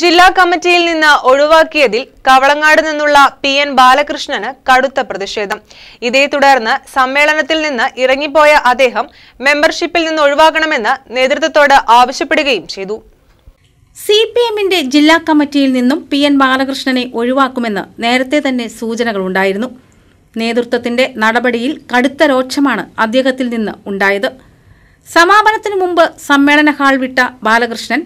ജില്ലാ കമ്മിറ്റിയിൽ നിന്ന് ഒഴിവാക്കിയതിൽ കവളങ്ങാട് നിന്നുള്ള പി എൻ ബാലകൃഷ്ണന് കടുത്ത പ്രതിഷേധം ഇതേ തുടർന്ന് സമ്മേളനത്തിൽ നിന്ന് ഇറങ്ങിപ്പോയ അദ്ദേഹം മെമ്പർഷിപ്പിൽ നിന്ന് ഒഴിവാക്കണമെന്ന് നേതൃത്വത്തോട് ആവശ്യപ്പെടുകയും ചെയ്തു സി പി എമ്മിന്റെ ജില്ലാ കമ്മിറ്റിയിൽ നിന്നും പി എൻ ബാലകൃഷ്ണനെ ഒഴിവാക്കുമെന്ന് നേരത്തെ തന്നെ സൂചനകളുണ്ടായിരുന്നു നേതൃത്വത്തിന്റെ നടപടിയിൽ കടുത്ത രോക്ഷമാണ് അദ്ദേഹത്തിൽ നിന്ന് ഉണ്ടായത് സമാപനത്തിനു മുമ്പ് സമ്മേളന ഹാൾ വിട്ട ബാലകൃഷ്ണൻ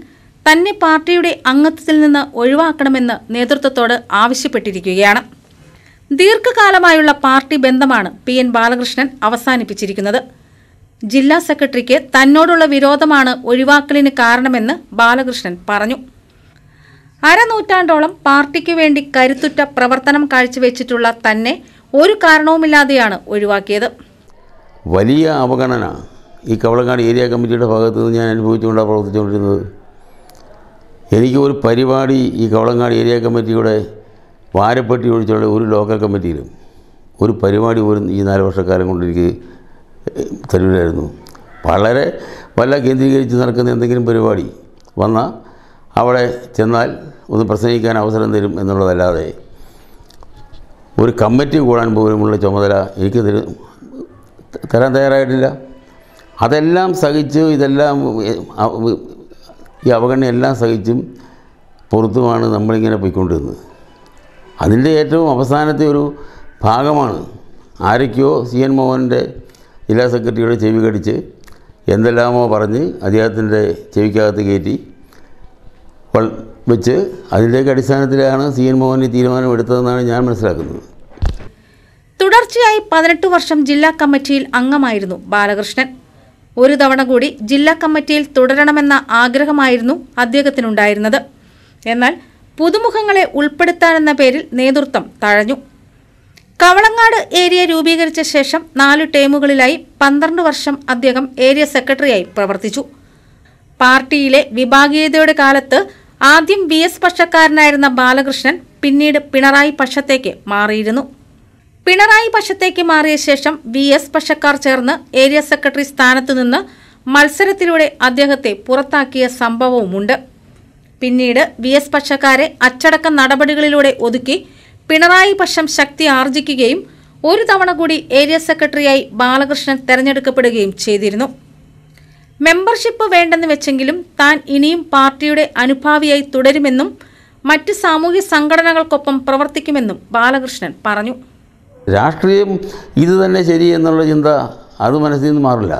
തന്നെ പാർട്ടിയുടെ അംഗത്വത്തിൽ നിന്ന് ഒഴിവാക്കണമെന്ന് നേതൃത്വത്തോട് ആവശ്യപ്പെട്ടിരിക്കുകയാണ് ദീർഘകാലമായുള്ള പാർട്ടി ബന്ധമാണ് പി എൻ ബാലകൃഷ്ണൻ അവസാനിപ്പിച്ചിരിക്കുന്നത് ജില്ലാ സെക്രട്ടറിക്ക് തന്നോടുള്ള വിരോധമാണ് ഒഴിവാക്കലിന് കാരണമെന്ന് ബാലകൃഷ്ണൻ പറഞ്ഞു അരനൂറ്റാണ്ടോളം പാർട്ടിക്ക് വേണ്ടി കരുത്തുറ്റ പ്രവർത്തനം കാഴ്ചവെച്ചിട്ടുള്ള തന്നെ ഒരു കാരണവുമില്ലാതെയാണ് ഒഴിവാക്കിയത് വലിയ അവഗണന ഈ കവളങ്ങാട് ഏരിയ കമ്മിറ്റിയുടെ ഭാഗത്തുനിന്ന് ഞാൻ അനുഭവിച്ചുകൊണ്ടാണ് പ്രവർത്തിച്ചുകൊണ്ടിരുന്നത് എനിക്ക് ഒരു പരിപാടി ഈ കവളങ്ങാട് ഏരിയ കമ്മിറ്റിയുടെ വാരപ്പെട്ടി ഒഴിച്ചുള്ള ഒരു ലോക്കൽ കമ്മിറ്റിയിലും ഒരു പരിപാടി പോലും ഈ നാല് വർഷക്കാലം കൊണ്ട് എനിക്ക് തരൂരായിരുന്നു വളരെ വല്ല കേന്ദ്രീകരിച്ച് നടക്കുന്ന എന്തെങ്കിലും പരിപാടി വന്നാൽ അവിടെ ചെന്നാൽ ഒന്ന് പ്രസംഗിക്കാൻ അവസരം തരും എന്നുള്ളതല്ലാതെ ഒരു കമ്മിറ്റി കൂടാൻ പോലുമുള്ള ചുമതല എനിക്ക് തരും തരാൻ തയ്യാറായിട്ടില്ല അതെല്ലാം സഹിച്ച് ഇതെല്ലാം ഈ അവഗണന എല്ലാം സഹിച്ചും പുറത്തുമാണ് നമ്മളിങ്ങനെ പോയിക്കൊണ്ടിരുന്നത് അതിൻ്റെ ഏറ്റവും അവസാനത്തെ ഒരു ഭാഗമാണ് ആരൊക്കെയോ സി എൻ മോഹൻ്റെ ജില്ലാ സെക്രട്ടറിയുടെ ചെവി കടിച്ച് എന്തെല്ലാമോ പറഞ്ഞ് അദ്ദേഹത്തിൻ്റെ ചെവിക്കകത്ത് കയറ്റി വെച്ച് അതിൻ്റെയൊക്കെ അടിസ്ഥാനത്തിലാണ് സി എൻ മോഹൻ ഈ തീരുമാനമെടുത്തതെന്നാണ് ഞാൻ മനസ്സിലാക്കുന്നത് തുടർച്ചയായി പതിനെട്ട് വർഷം ജില്ലാ കമ്മിറ്റിയിൽ അംഗമായിരുന്നു ബാലകൃഷ്ണൻ ഒരു തവണ കൂടി ജില്ലാ കമ്മിറ്റിയിൽ തുടരണമെന്ന ആഗ്രഹമായിരുന്നു അദ്ദേഹത്തിനുണ്ടായിരുന്നത് എന്നാൽ പുതുമുഖങ്ങളെ ഉൾപ്പെടുത്താനെന്ന പേരിൽ നേതൃത്വം തഴഞ്ഞു കവളങ്ങാട് ഏരിയ രൂപീകരിച്ച ശേഷം നാല് ടേമുകളിലായി പന്ത്രണ്ട് വർഷം അദ്ദേഹം ഏരിയ സെക്രട്ടറിയായി പ്രവർത്തിച്ചു പാർട്ടിയിലെ വിഭാഗീയതയുടെ കാലത്ത് ആദ്യം വി എസ് പക്ഷക്കാരനായിരുന്ന ബാലകൃഷ്ണൻ പിന്നീട് പിണറായി പക്ഷത്തേക്ക് മാറിയിരുന്നു പിണറായി പക്ഷത്തേക്ക് മാറിയ ശേഷം വി എസ് പക്ഷക്കാർ ചേർന്ന് ഏരിയ സെക്രട്ടറി സ്ഥാനത്തു നിന്ന് മത്സരത്തിലൂടെ അദ്ദേഹത്തെ പുറത്താക്കിയ സംഭവവുമുണ്ട് പിന്നീട് വി എസ് പക്ഷക്കാരെ അച്ചടക്ക നടപടികളിലൂടെ ഒതുക്കി പിണറായി പക്ഷം ശക്തി ആർജിക്കുകയും ഒരു തവണ കൂടി ഏരിയ സെക്രട്ടറിയായി ബാലകൃഷ്ണൻ തെരഞ്ഞെടുക്കപ്പെടുകയും ചെയ്തിരുന്നു മെമ്പർഷിപ്പ് വേണ്ടെന്ന് വെച്ചെങ്കിലും താൻ ഇനിയും പാർട്ടിയുടെ അനുഭാവിയായി തുടരുമെന്നും മറ്റ് സാമൂഹ്യ സംഘടനകൾക്കൊപ്പം പ്രവർത്തിക്കുമെന്നും ബാലകൃഷ്ണൻ പറഞ്ഞു രാഷ്ട്രീയം ഇത് തന്നെ ശരി എന്നുള്ള ചിന്ത അത് മനസ്സിൽ നിന്ന് മാറില്ല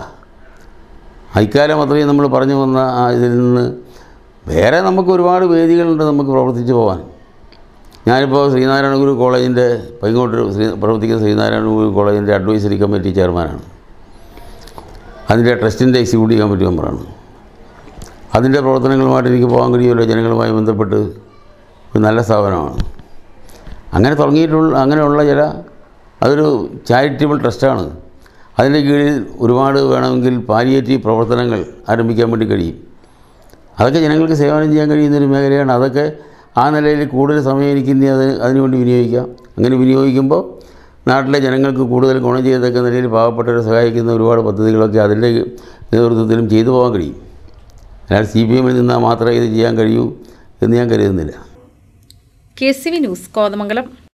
ഇക്കാലം അത്രയും നമ്മൾ പറഞ്ഞു വന്ന ഇതിൽ നിന്ന് വേറെ നമുക്ക് ഒരുപാട് വേദികളുണ്ട് നമുക്ക് പ്രവർത്തിച്ചു പോകാൻ ഞാനിപ്പോൾ ശ്രീനാരായണ ഗുരു കോളേജിൻ്റെ പൈങ്ങോട്ട് ശ്രീ പ്രവർത്തിക്കുന്ന ശ്രീനാരായണ ഗുരു കോളേജിൻ്റെ അഡ്വൈസറി കമ്മിറ്റി ചെയർമാനാണ് അതിൻ്റെ ട്രസ്റ്റിൻ്റെ എക്സിക്യൂട്ടീവ് കമ്മിറ്റി മെമ്പറാണ് അതിൻ്റെ പ്രവർത്തനങ്ങളുമായിട്ട് എനിക്ക് പോകാൻ കഴിയുമല്ലോ ജനങ്ങളുമായി ബന്ധപ്പെട്ട് ഒരു നല്ല സ്ഥാപനമാണ് അങ്ങനെ തുടങ്ങിയിട്ടുള്ള അങ്ങനെയുള്ള ചില അതൊരു ചാരിറ്റബിൾ ട്രസ്റ്റാണ് അതിൻ്റെ കീഴിൽ ഒരുപാട് വേണമെങ്കിൽ പാലിയേറ്റീവ് പ്രവർത്തനങ്ങൾ ആരംഭിക്കാൻ വേണ്ടി കഴിയും അതൊക്കെ ജനങ്ങൾക്ക് സേവനം ചെയ്യാൻ കഴിയുന്ന ഒരു മേഖലയാണ് അതൊക്കെ ആ നിലയിൽ കൂടുതൽ സമയം എനിക്ക് ഇനി അത് അതിനുവേണ്ടി വിനിയോഗിക്കാം അങ്ങനെ വിനിയോഗിക്കുമ്പോൾ നാട്ടിലെ ജനങ്ങൾക്ക് കൂടുതൽ ഗുണം ചെയ്തതൊക്കെ നിലയിൽ പാവപ്പെട്ടവരെ സഹായിക്കുന്ന ഒരുപാട് പദ്ധതികളൊക്കെ അതിൻ്റെ നേതൃത്വത്തിലും ചെയ്തു പോകാൻ കഴിയും അതിനാൽ സി പി എമ്മിൽ നിന്നാൽ മാത്രമേ ഇത് ചെയ്യാൻ കഴിയൂ എന്ന് ഞാൻ കരുതുന്നില്ല K C V news Kothamangalam